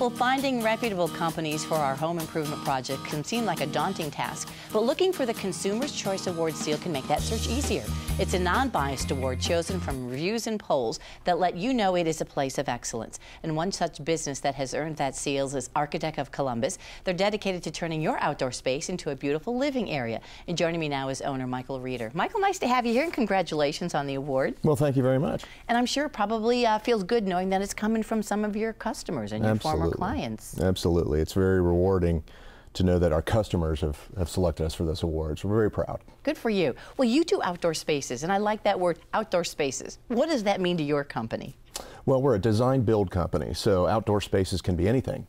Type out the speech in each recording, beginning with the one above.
Well, finding reputable companies for our home improvement project can seem like a daunting task, but looking for the Consumer's Choice Award seal can make that search easier. It's a non-biased award chosen from reviews and polls that let you know it is a place of excellence. And one such business that has earned that seal is Architect of Columbus. They're dedicated to turning your outdoor space into a beautiful living area. And joining me now is owner Michael Reeder. Michael, nice to have you here and congratulations on the award. Well, thank you very much. And I'm sure probably uh, feels good knowing that it's coming from some of your customers and your former clients. Absolutely. It's very rewarding to know that our customers have, have selected us for this award. So we're very proud. Good for you. Well, you do outdoor spaces, and I like that word, outdoor spaces. What does that mean to your company? Well, we're a design build company, so outdoor spaces can be anything.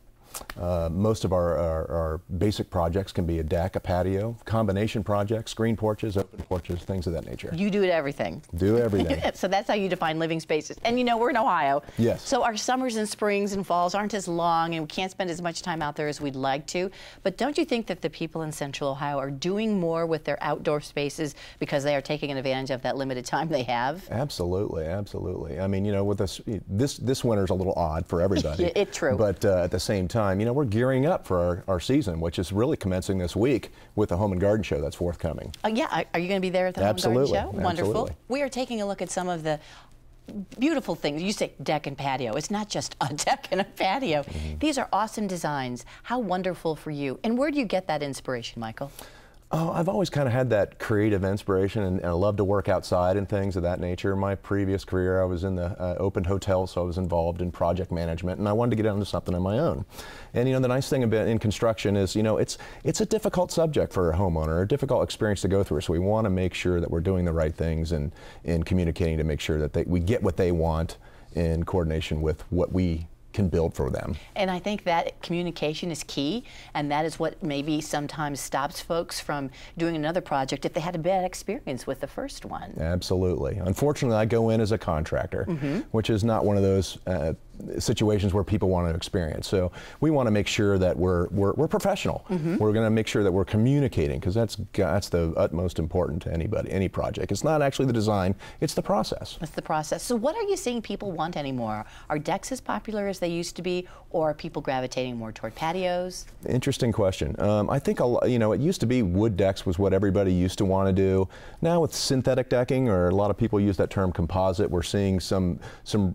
Uh, most of our, our, our, basic projects can be a deck, a patio, combination projects, screen porches, open porches, things of that nature. You do it everything. Do everything. so that's how you define living spaces. And you know, we're in Ohio. Yes. So our summers and springs and falls aren't as long and we can't spend as much time out there as we'd like to. But don't you think that the people in Central Ohio are doing more with their outdoor spaces because they are taking advantage of that limited time they have? Absolutely, absolutely. I mean, you know, with this, this, this is a little odd for everybody. it's true. But uh, at the same time, you know, we're gearing up for our, our season, which is really commencing this week with the Home and Garden Show that's forthcoming. Uh, yeah, are you going to be there at the Absolutely. Home and Garden Show? Absolutely. Wonderful. We are taking a look at some of the beautiful things. You say deck and patio. It's not just a deck and a patio. Mm -hmm. These are awesome designs. How wonderful for you. And where do you get that inspiration, Michael? Oh, I've always kind of had that creative inspiration, and, and, I love to work outside and things of that nature. My previous career, I was in the uh, open hotel, so I was involved in project management, and I wanted to get into something on my own. And you know, the nice thing about in construction is, you know, it's it's a difficult subject for a homeowner, a difficult experience to go through. So we want to make sure that we're doing the right things and in communicating to make sure that they, we get what they want in coordination with what we can build for them. And I think that communication is key, and that is what maybe sometimes stops folks from doing another project if they had a bad experience with the first one. Absolutely. Unfortunately, I go in as a contractor, mm -hmm. which is not one of those uh, situations where people want to experience. So we want to make sure that we're we're, we're professional. Mm -hmm. We're going to make sure that we're communicating because that's that's the utmost important to anybody any project. It's not actually the design; it's the process. It's the process. So what are you seeing people want anymore? Are decks as popular as they used to be, or are people gravitating more toward patios? Interesting question. Um, I think a you know it used to be wood decks was what everybody used to want to do. Now with synthetic decking, or a lot of people use that term composite, we're seeing some some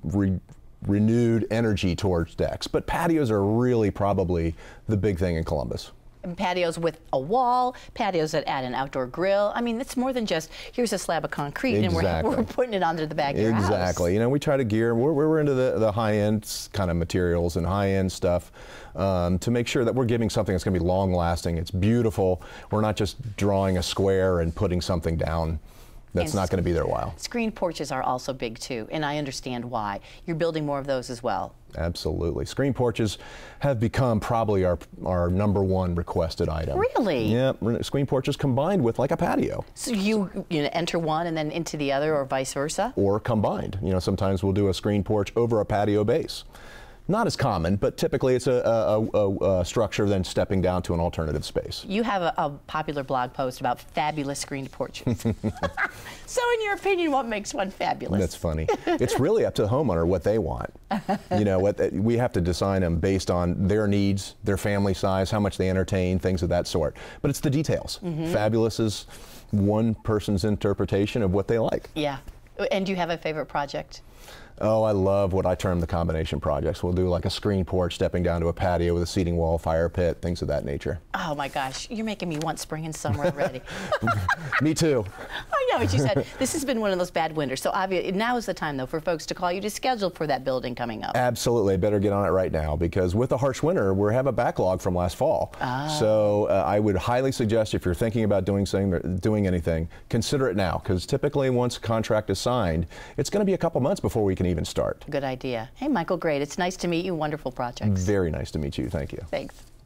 renewed energy towards decks. But patios are really probably the big thing in Columbus patios with a wall, patios that add an outdoor grill. I mean, it's more than just here's a slab of concrete exactly. and we're, we're putting it under the back of exactly. your Exactly. You know, we try to gear, we're, we're into the, the high end kind of materials and high end stuff um, to make sure that we're giving something that's going to be long lasting. It's beautiful. We're not just drawing a square and putting something down. That's and not going to be there a while. Screen porches are also big too, and I understand why. You're building more of those as well. Absolutely. Screen porches have become probably our, our number one requested item. Really? Yeah, screen porches combined with like a patio. So you, you know, enter one and then into the other or vice versa? Or combined. You know, sometimes we'll do a screen porch over a patio base not as common, but typically it's a, a, a, a structure then stepping down to an alternative space. You have a, popular blog post about fabulous screened porches. so, in your opinion, what makes one fabulous? That's funny. it's really up to the homeowner what they want. You know, what uh, we have to design them based on their needs, their family size, how much they entertain, things of that sort. But it's the details. Mm -hmm. Fabulous is one person's interpretation of what they like. Yeah. And do you have a favorite project? Oh, I love what I term the combination projects. We'll do like a screen porch stepping down to a patio with a seating wall, fire pit, things of that nature. Oh my gosh, you're making me want spring and summer already. me too know what you said. this has been one of those bad winters. So obviously, now is the time, though, for folks to call you to schedule for that building coming up. Absolutely. Better get on it right now because with a harsh winter, we have a backlog from last fall. Ah. So uh, I would highly suggest if you're thinking about doing, doing anything, consider it now because typically once a contract is signed, it's going to be a couple months before we can even start. Good idea. Hey, Michael, great. It's nice to meet you. Wonderful projects. Very nice to meet you. Thank you. Thanks.